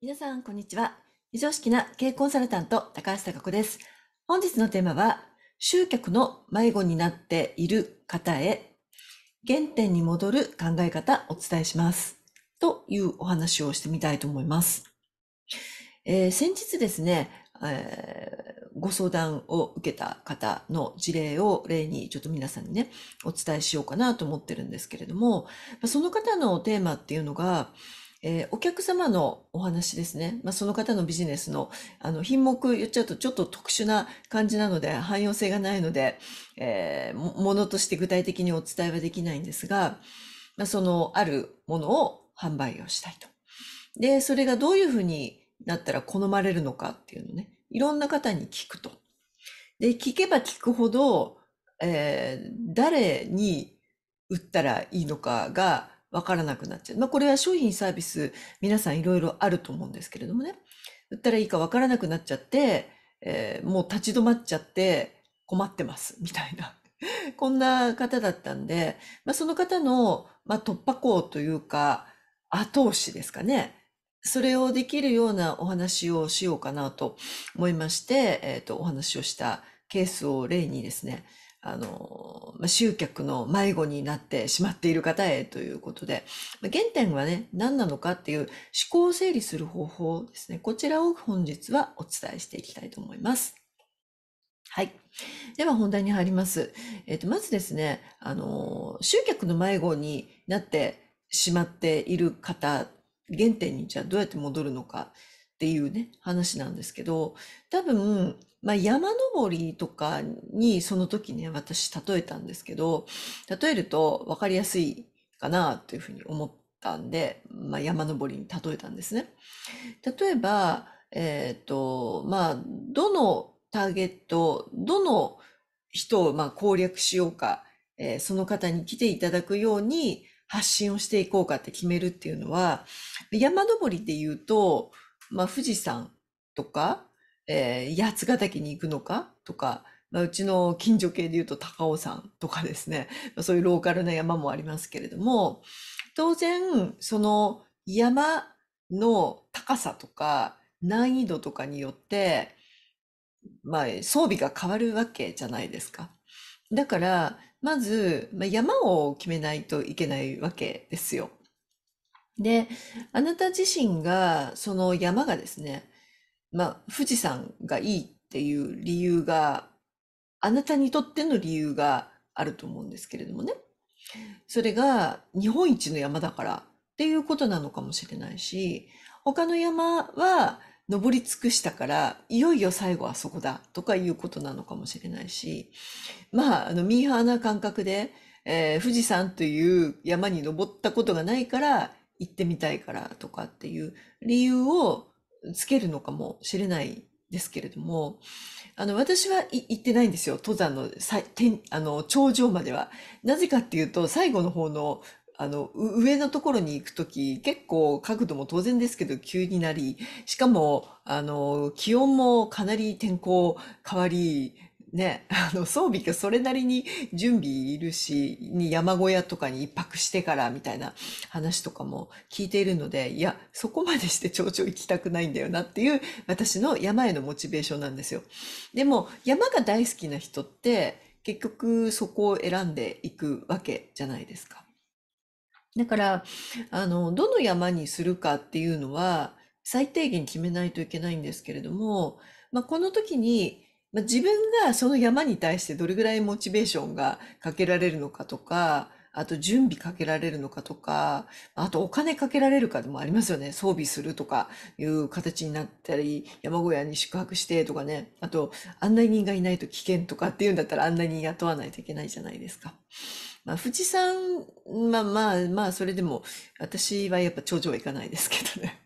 皆さん、こんにちは。非常識な経営コンサルタント、高橋貴子です。本日のテーマは、集客の迷子になっている方へ、原点に戻る考え方をお伝えします。というお話をしてみたいと思います。えー、先日ですね、えー、ご相談を受けた方の事例を例にちょっと皆さんにね、お伝えしようかなと思ってるんですけれども、その方のテーマっていうのが、えー、お客様のお話ですね。まあ、その方のビジネスの、あの、品目言っちゃうとちょっと特殊な感じなので、汎用性がないので、えー、ものとして具体的にお伝えはできないんですが、まあ、その、あるものを販売をしたいと。で、それがどういうふうになったら好まれるのかっていうのね、いろんな方に聞くと。で、聞けば聞くほど、えー、誰に売ったらいいのかが、わからなくなっちゃう。まあ、これは商品サービス、皆さんいろいろあると思うんですけれどもね。売ったらいいかわからなくなっちゃって、えー、もう立ち止まっちゃって困ってます、みたいな。こんな方だったんで、まあ、その方の、まあ、突破口というか、後押しですかね。それをできるようなお話をしようかなと思いまして、えっ、ー、と、お話をしたケースを例にですね、あの、ま集客の迷子になってしまっている方へということで、ま原点はね、何なのかっていう思考を整理する方法ですね。こちらを本日はお伝えしていきたいと思います。はい。では本題に入ります。えっ、ー、と、まずですね、あの、集客の迷子になってしまっている方、原点にじゃあどうやって戻るのかっていうね、話なんですけど、多分、まあ、山登りとかにその時ね、私例えたんですけど、例えると分かりやすいかなというふうに思ったんで、まあ、山登りに例えたんですね。例えば、えっ、ー、と、まあ、どのターゲット、どの人をまあ攻略しようか、えー、その方に来ていただくように発信をしていこうかって決めるっていうのは、山登りで言うと、まあ、富士山とか、えー、八ヶ岳に行くのかとか、まあ、うちの近所系で言うと高尾山とかですね、まあ、そういうローカルな山もありますけれども、当然、その山の高さとか難易度とかによって、まあ、装備が変わるわけじゃないですか。だから、まず、まあ、山を決めないといけないわけですよ。で、あなた自身が、その山がですね、まあ、富士山がいいっていう理由が、あなたにとっての理由があると思うんですけれどもね。それが日本一の山だからっていうことなのかもしれないし、他の山は登り尽くしたから、いよいよ最後はそこだとかいうことなのかもしれないし、まあ、あの、ミーハーな感覚で、えー、富士山という山に登ったことがないから、行ってみたいからとかっていう理由をつけるのかもしれないですけれども、あの、私は行ってないんですよ。登山のさ天あの頂上までは。なぜかっていうと、最後の方の、あの、上のところに行くとき、結構角度も当然ですけど、急になり、しかも、あの、気温もかなり天候変わり、ね、あの装備がそれなりに準備いるし、に山小屋とかに一泊してからみたいな話とかも聞いているので、いや、そこまでして頂上行きたくないんだよなっていう私の山へのモチベーションなんですよ。でも山が大好きな人って結局そこを選んでいくわけじゃないですか。だから、あの、どの山にするかっていうのは最低限決めないといけないんですけれども、まあ、この時にまあ、自分がその山に対してどれぐらいモチベーションがかけられるのかとか、あと準備かけられるのかとか、あとお金かけられるかでもありますよね。装備するとかいう形になったり、山小屋に宿泊してとかね。あと、案内人がいないと危険とかっていうんだったら案内人雇わないといけないじゃないですか。まあ、富士山、まあまあまあ、それでも、私はやっぱ頂上は行かないですけどね。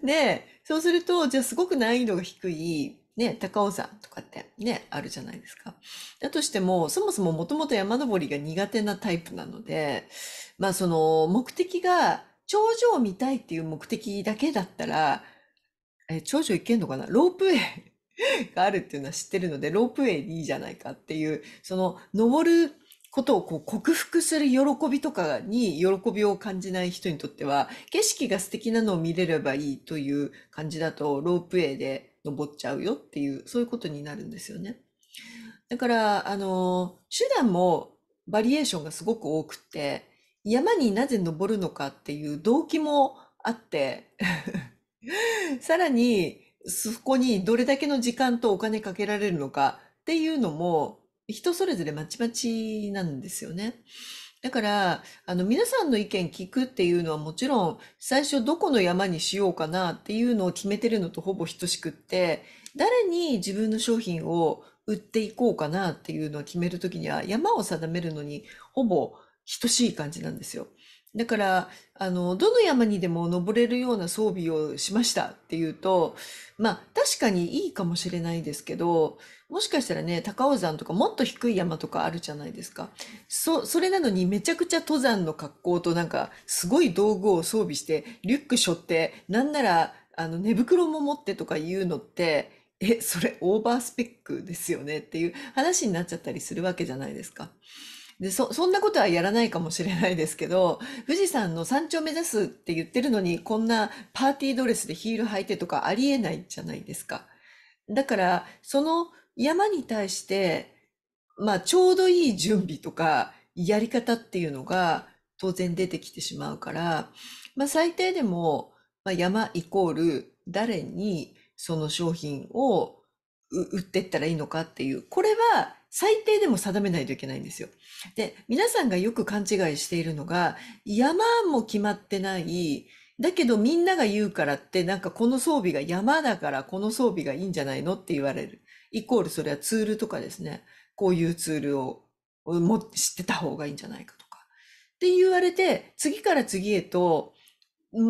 で、そうすると、じゃあすごく難易度が低い、ね、高尾山とかってね、あるじゃないですか。だとしても、そもそももともと山登りが苦手なタイプなので、まあその目的が頂上を見たいっていう目的だけだったら、え、頂上行けんのかなロープウェイがあるっていうのは知ってるので、ロープウェイでいいじゃないかっていう、その登ることをこう克服する喜びとかに喜びを感じない人にとっては、景色が素敵なのを見れればいいという感じだと、ロープウェイで登っちゃうよっていう、そういうことになるんですよね。だから、あの、手段もバリエーションがすごく多くて、山になぜ登るのかっていう動機もあって さらに、そこにどれだけの時間とお金かけられるのかっていうのも、人それぞれまちまちなんですよね。だから、あの、皆さんの意見聞くっていうのはもちろん、最初どこの山にしようかなっていうのを決めてるのとほぼ等しくって、誰に自分の商品を売っていこうかなっていうのを決めるときには、山を定めるのにほぼ等しい感じなんですよ。だから、あの、どの山にでも登れるような装備をしましたっていうと、まあ、確かにいいかもしれないですけど、もしかしたらね、高尾山とかもっと低い山とかあるじゃないですか。そ、それなのにめちゃくちゃ登山の格好となんか、すごい道具を装備して、リュック背負って、なんなら、あの、寝袋も持ってとか言うのって、え、それオーバースペックですよねっていう話になっちゃったりするわけじゃないですか。で、そ、そんなことはやらないかもしれないですけど、富士山の山頂目指すって言ってるのに、こんなパーティードレスでヒール履いてとかありえないじゃないですか。だから、その山に対して、まあ、ちょうどいい準備とか、やり方っていうのが当然出てきてしまうから、まあ、最低でも、まあ、山イコール誰にその商品を売ってったらいいのかっていう、これは最低でも定めないといけないんですよ。で、皆さんがよく勘違いしているのが、山も決まってない、だけどみんなが言うからってなんかこの装備が山だからこの装備がいいんじゃないのって言われる。イコールそれはツールとかですね。こういうツールをも知ってた方がいいんじゃないかとか。って言われて、次から次へと、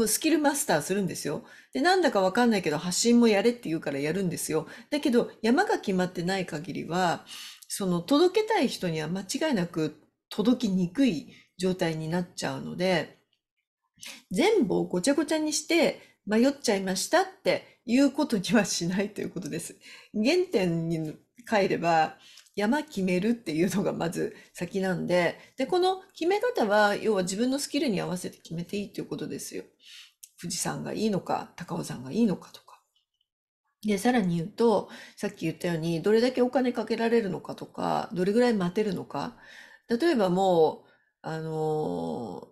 スキルマスターするんですよ。で、なんだかわかんないけど、発信もやれって言うからやるんですよ。だけど、山が決まってない限りは、その届けたい人には間違いなく届きにくい状態になっちゃうので、全部をごちゃごちゃにして迷っちゃいましたっていうことにはしないということです。原点に帰れば、山決めるっていうのがまず先なんで、で、この決め方は、要は自分のスキルに合わせて決めていいということですよ。富士山がいいのか、高尾山がいいのかとか。で、さらに言うと、さっき言ったように、どれだけお金かけられるのかとか、どれぐらい待てるのか。例えばもう、あの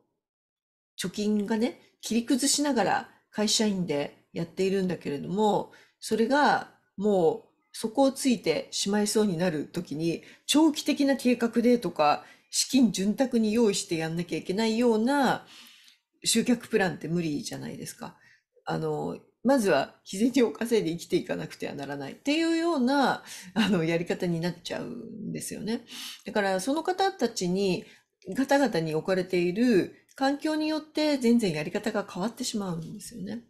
ー、貯金がね、切り崩しながら会社員でやっているんだけれども、それがもうそこをついてしまいそうになる時に、長期的な計画でとか、資金潤沢に用意してやんなきゃいけないような集客プランって無理じゃないですか。あのまずは日銭を稼いで生きていかなくてはならないっていうようなあのやり方になっちゃうんですよね。だからその方たちに方々に置かれている環境によって全然やり方が変わってしまうんですよね。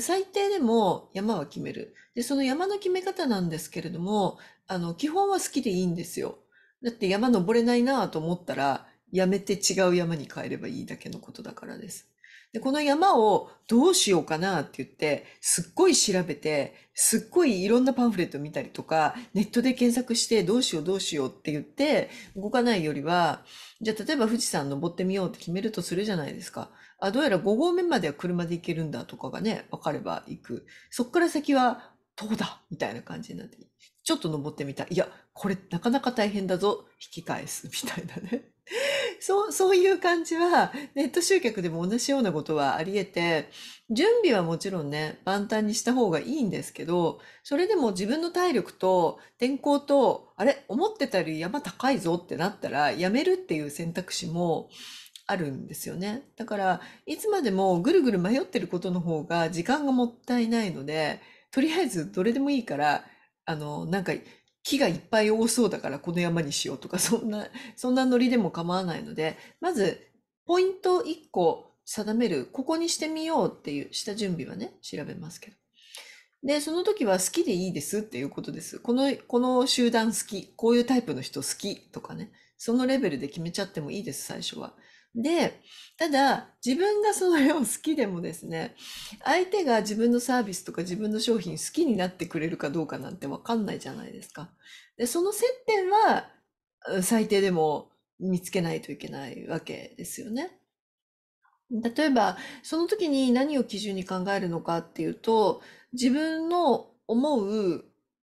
最低でも山は決める。で、その山の決め方なんですけれども、あの、基本は好きでいいんですよ。だって山登れないなと思ったら、やめて違う山に帰ればいいだけのことだからです。で、この山をどうしようかなって言って、すっごい調べて、すっごいいろんなパンフレット見たりとか、ネットで検索してどうしようどうしようって言って、動かないよりは、じゃあ例えば富士山登ってみようって決めるとするじゃないですか。あ、どうやら5合目までは車で行けるんだとかがね、わかれば行く。そっから先は、どうだみたいな感じになって、ちょっと登ってみたい。いや、これなかなか大変だぞ。引き返す。みたいなね。そう、そういう感じは、ネット集客でも同じようなことはあり得て、準備はもちろんね、万端にした方がいいんですけど、それでも自分の体力と天候と、あれ、思ってたより山高いぞってなったら、やめるっていう選択肢も、あるんですよね。だから、いつまでもぐるぐる迷ってることの方が時間がもったいないので、とりあえずどれでもいいから、あの、なんか木がいっぱい多そうだからこの山にしようとか、そんな、そんなノリでも構わないので、まず、ポイント1個定める、ここにしてみようっていう、下準備はね、調べますけど。で、その時は好きでいいですっていうことです。この、この集団好き、こういうタイプの人好きとかね、そのレベルで決めちゃってもいいです、最初は。で、ただ自分がそれを好きでもですね、相手が自分のサービスとか自分の商品好きになってくれるかどうかなんてわかんないじゃないですか。で、その接点は最低でも見つけないといけないわけですよね。例えば、その時に何を基準に考えるのかっていうと、自分の思う、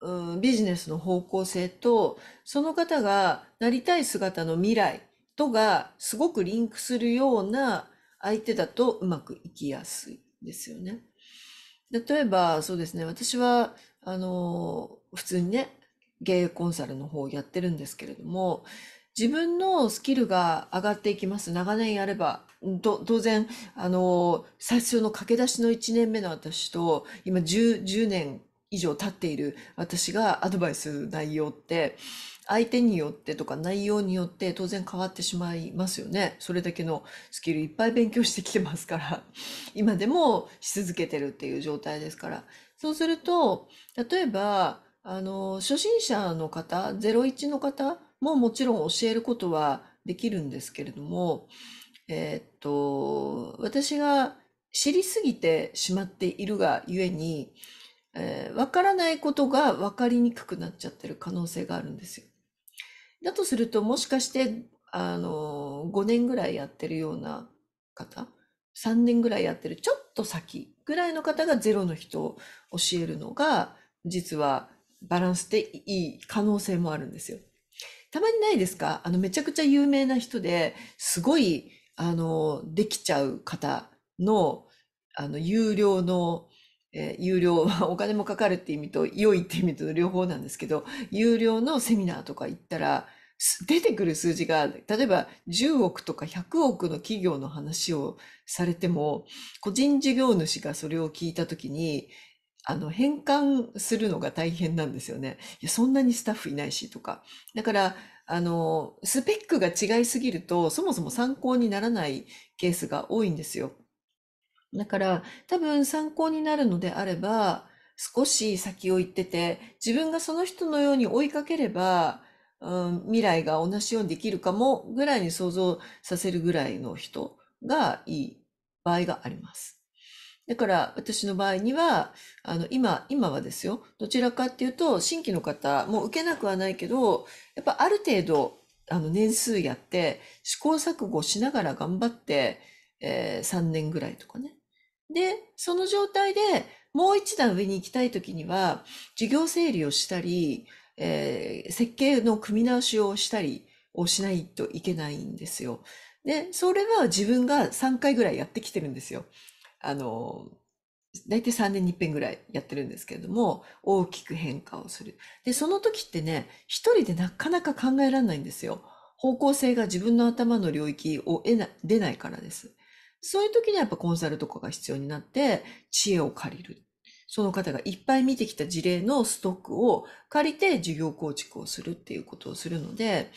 うん、ビジネスの方向性と、その方がなりたい姿の未来とがすごくリンクするような相手だとうまくいきやすいですよね。例えばそうですね私はあの普通にね経営コンサルの方をやってるんですけれども自分のスキルが上がっていきます長年やれば当然あの最初の駆け出しの1年目の私と今 10, 10年以上経っている私がアドバイスする内容って相手によってとか内容によって当然変わってしまいますよね。それだけのスキルいっぱい勉強してきてますから、今でもし続けてるっていう状態ですから。そうすると、例えば、あの、初心者の方、01の方ももちろん教えることはできるんですけれども、えー、っと、私が知りすぎてしまっているがゆえに、えー、分からないことが分かりにくくなっちゃってる可能性があるんですよ。だとするともしかしてあの5年ぐらいやってるような方3年ぐらいやってるちょっと先ぐらいの方がゼロの人を教えるのが実はバランスでいい可能性もあるんですよ。たまにないですかあのめちゃくちゃ有名な人ですごいあのできちゃう方のあの有料のえー、有料はお金もかかるって意味と良いって意味と両方なんですけど、有料のセミナーとか行ったら、出てくる数字が、例えば10億とか100億の企業の話をされても、個人事業主がそれを聞いたときに、あの、変換するのが大変なんですよね。いや、そんなにスタッフいないしとか。だから、あの、スペックが違いすぎると、そもそも参考にならないケースが多いんですよ。だから多分参考になるのであれば少し先を行ってて自分がその人のように追いかければ、うん、未来が同じようにできるかもぐらいに想像させるぐらいの人がいい場合があります。だから私の場合には、あの、今、今はですよ。どちらかっていうと、新規の方も受けなくはないけど、やっぱある程度、あの、年数やって、試行錯誤しながら頑張って、えー、3年ぐらいとかね。で、その状態でもう一段上に行きたいときには、事業整理をしたり、えー、設計の組み直しをしたりをしないといけないんですよ。で、それは自分が3回ぐらいやってきてるんですよ。あの、大体3年に一遍ぐらいやってるんですけれども、大きく変化をする。で、その時ってね、一人でなかなか考えられないんですよ。方向性が自分の頭の領域を得な出ないからです。そういう時にはやっぱコンサルとかが必要になって、知恵を借りる。その方がいっぱい見てきた事例のストックを借りて事業構築をするっていうことをするので、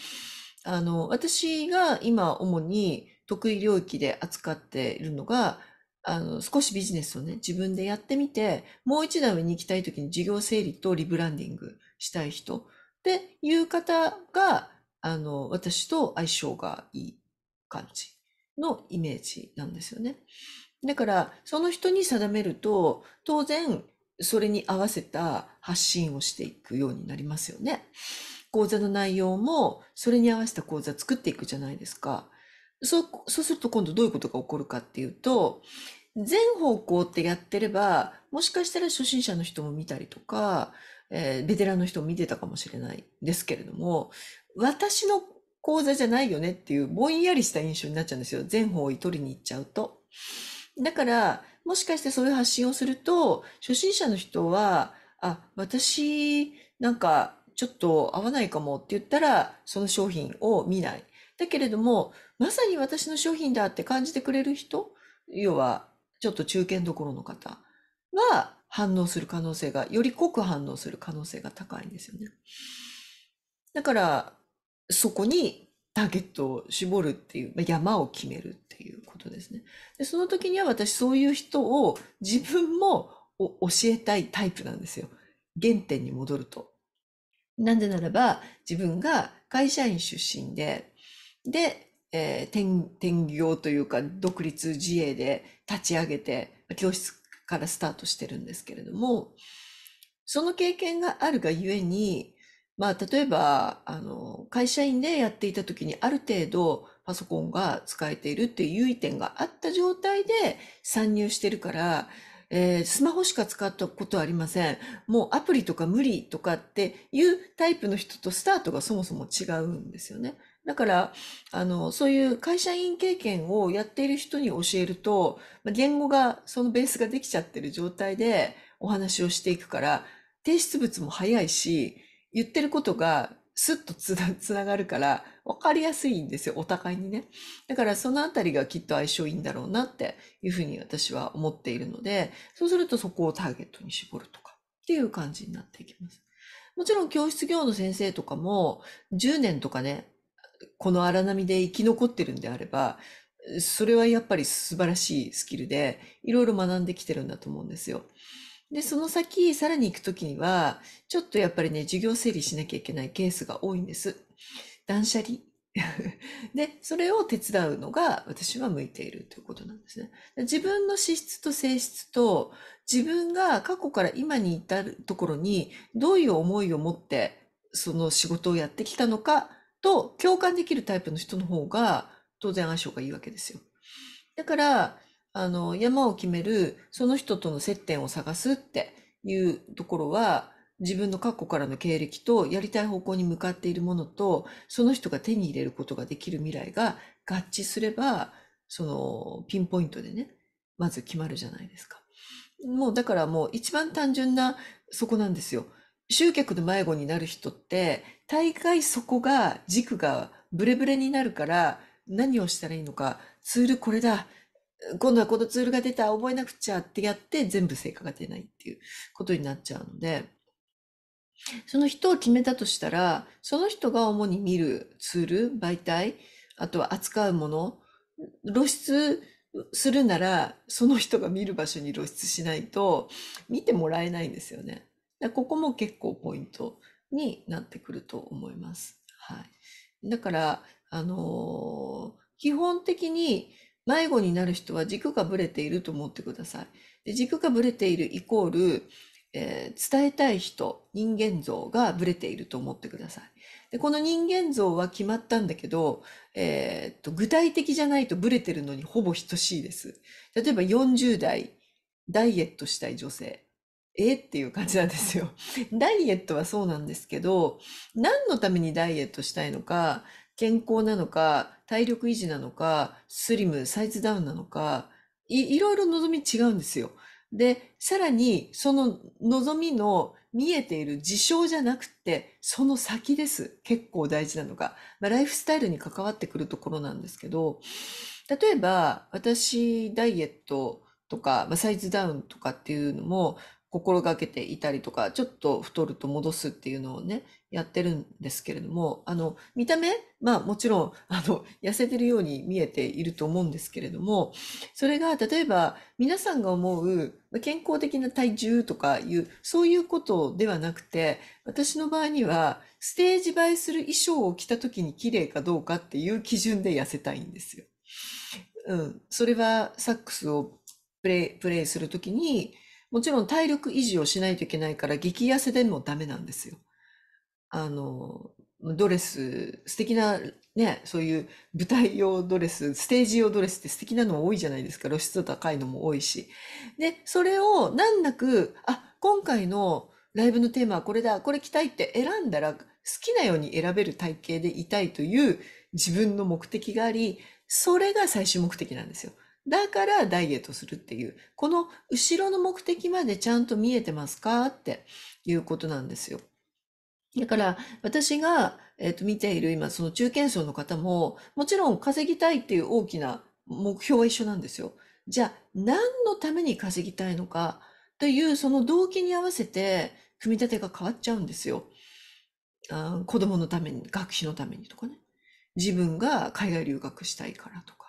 あの、私が今主に得意領域で扱っているのが、あの、少しビジネスをね、自分でやってみて、もう一段上に行きたい時に事業整理とリブランディングしたい人っていう方が、あの、私と相性がいい感じのイメージなんですよね。だから、その人に定めると、当然、それに合わせた発信をしていくようになりますよね。講座の内容も、それに合わせた講座作っていくじゃないですか。そう、そうすると今度どういうことが起こるかっていうと、全方向ってやってれば、もしかしたら初心者の人も見たりとか、えー、ベテランの人も見てたかもしれないですけれども、私の講座じゃないよねっていうぼんやりした印象になっちゃうんですよ。全方位取りに行っちゃうと。だから、もしかしてそういう発信をすると、初心者の人は、あ、私、なんか、ちょっと合わないかもって言ったら、その商品を見ない。だけれども、まさに私の商品だって感じてくれる人、要は、ちょっと中堅どころの方は反応する可能性が、より濃く反応する可能性が高いんですよね。だから、そこにターゲットを絞るっていう、山を決めるっていうことですね。でその時には私そういう人を自分も教えたいタイプなんですよ。原点に戻ると。なぜならば自分が会社員出身で、で、えー、転業というか独立自営で立ち上げて教室からスタートしてるんですけれどもその経験があるがゆえにまあ、例えば、あの、会社員でやっていた時にある程度パソコンが使えているっていう優位点があった状態で参入してるから、えー、スマホしか使ったことありません。もうアプリとか無理とかっていうタイプの人とスタートがそもそも違うんですよね。だから、あの、そういう会社員経験をやっている人に教えると、言語が、そのベースができちゃってる状態でお話をしていくから、提出物も早いし、言ってることがスッと つながるから分かりやすいんですよ、お互いにね。だからそのあたりがきっと相性いいんだろうなっていうふうに私は思っているので、そうするとそこをターゲットに絞るとかっていう感じになっていきます。もちろん教室業の先生とかも10年とかね、この荒波で生き残ってるんであれば、それはやっぱり素晴らしいスキルで、いろいろ学んできてるんだと思うんですよ。で、その先、さらに行くときには、ちょっとやっぱりね、授業整理しなきゃいけないケースが多いんです。断捨離。で、それを手伝うのが私は向いているということなんですね。自分の資質と性質と自分が過去から今に至るところにどういう思いを持ってその仕事をやってきたのかと共感できるタイプの人の方が当然相性がいいわけですよ。だからあの、山を決める、その人との接点を探すっていうところは、自分の過去からの経歴とやりたい方向に向かっているものと、その人が手に入れることができる未来が合致すれば、そのピンポイントでね、まず決まるじゃないですか。もうだからもう一番単純なそこなんですよ。集客の迷子になる人って、大概そこが軸がブレブレになるから、何をしたらいいのか、ツールこれだ、今度はこのツールが出た、覚えなくちゃってやって、全部成果が出ないっていうことになっちゃうので、その人を決めたとしたら、その人が主に見るツール、媒体、あとは扱うもの、露出するなら、その人が見る場所に露出しないと、見てもらえないんですよね。ここも結構ポイントになってくると思います。はい。だから、あのー、基本的に、迷子になる人は軸がぶれていると思ってください。で軸がぶれているイコール、えー、伝えたい人、人間像がぶれていると思ってください。でこの人間像は決まったんだけど、えー、と具体的じゃないとブレてるのにほぼ等しいです。例えば40代、ダイエットしたい女性。えっていう感じなんですよ。ダイエットはそうなんですけど、何のためにダイエットしたいのか、健康なのか、体力維持なのか、スリム、サイズダウンなのか、いいろいろ望み違うんですよ。で、さらに、その望みの見えている事象じゃなくて、その先です。結構大事なのが。まあ、ライフスタイルに関わってくるところなんですけど、例えば、私、ダイエットとか、まあ、サイズダウンとかっていうのも、心がけていたりとか、ちょっと太ると戻すっていうのをね、やってるんですけれども、あの、見た目、まあもちろん、あの、痩せてるように見えていると思うんですけれども、それが例えば皆さんが思う健康的な体重とかいう、そういうことではなくて、私の場合には、ステージ映えする衣装を着た時に綺麗かどうかっていう基準で痩せたいんですよ。うん。それはサックスをプレイ、プレイするときに、もちろん体力維持をしないといけないから、激痩せでもダメなんですよ。あの、ドレス、素敵な、ね、そういう舞台用ドレス、ステージ用ドレスって素敵なの多いじゃないですか。露出度高いのも多いし。で、それを難なく、あ、今回のライブのテーマはこれだ、これ着たいって選んだら、好きなように選べる体型でいたいという自分の目的があり、それが最終目的なんですよ。だからダイエットするっていう、この後ろの目的までちゃんと見えてますかっていうことなんですよ。だから、私が、えっ、ー、と、見ている今、その中堅層の方も、もちろん稼ぎたいっていう大きな目標は一緒なんですよ。じゃあ、何のために稼ぎたいのかという、その動機に合わせて、組み立てが変わっちゃうんですよ。あ子供のために、学費のためにとかね。自分が海外留学したいからとか。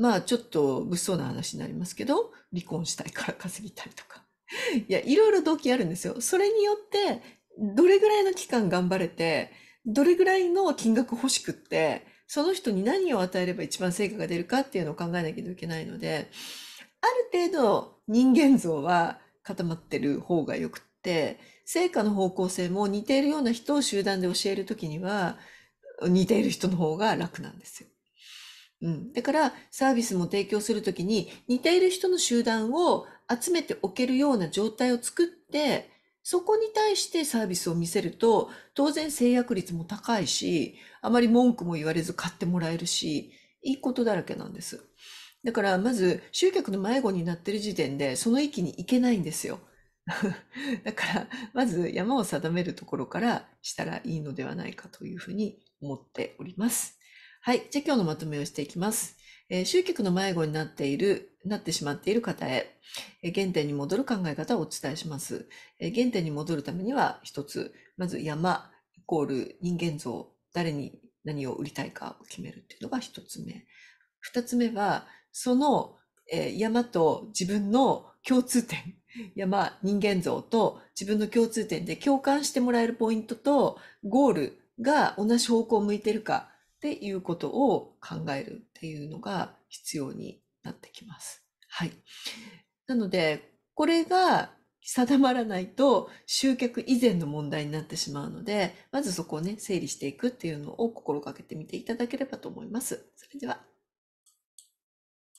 まあちょっと物騒な話になりますけど、離婚したいから稼ぎたいとか。いや、いろいろ動機あるんですよ。それによって、どれぐらいの期間頑張れて、どれぐらいの金額欲しくって、その人に何を与えれば一番成果が出るかっていうのを考えなきゃいけないので、ある程度人間像は固まってる方がよくって、成果の方向性も似ているような人を集団で教えるときには、似ている人の方が楽なんですよ。うん、だからサービスも提供するときに似ている人の集団を集めておけるような状態を作ってそこに対してサービスを見せると当然制約率も高いしあまり文句も言われず買ってもらえるしいいことだらけなんです。だからまず集客の迷子になってる時点でその域に行けないんですよ。だからまず山を定めるところからしたらいいのではないかというふうに思っております。はい。じゃあ今日のまとめをしていきます。えー、集客の迷子になっている、なってしまっている方へ、えー、原点に戻る考え方をお伝えします。えー、原点に戻るためには、一つ、まず山イコール人間像、誰に何を売りたいかを決めるっていうのが一つ目。二つ目は、その、えー、山と自分の共通点、山、人間像と自分の共通点で共感してもらえるポイントとゴールが同じ方向を向いてるかっていうことを考えるっていうのが必要になってきます。はい。なので、これが定まらないと集客以前の問題になってしまうので、まずそこをね、整理していくっていうのを心がけてみていただければと思います。それでは。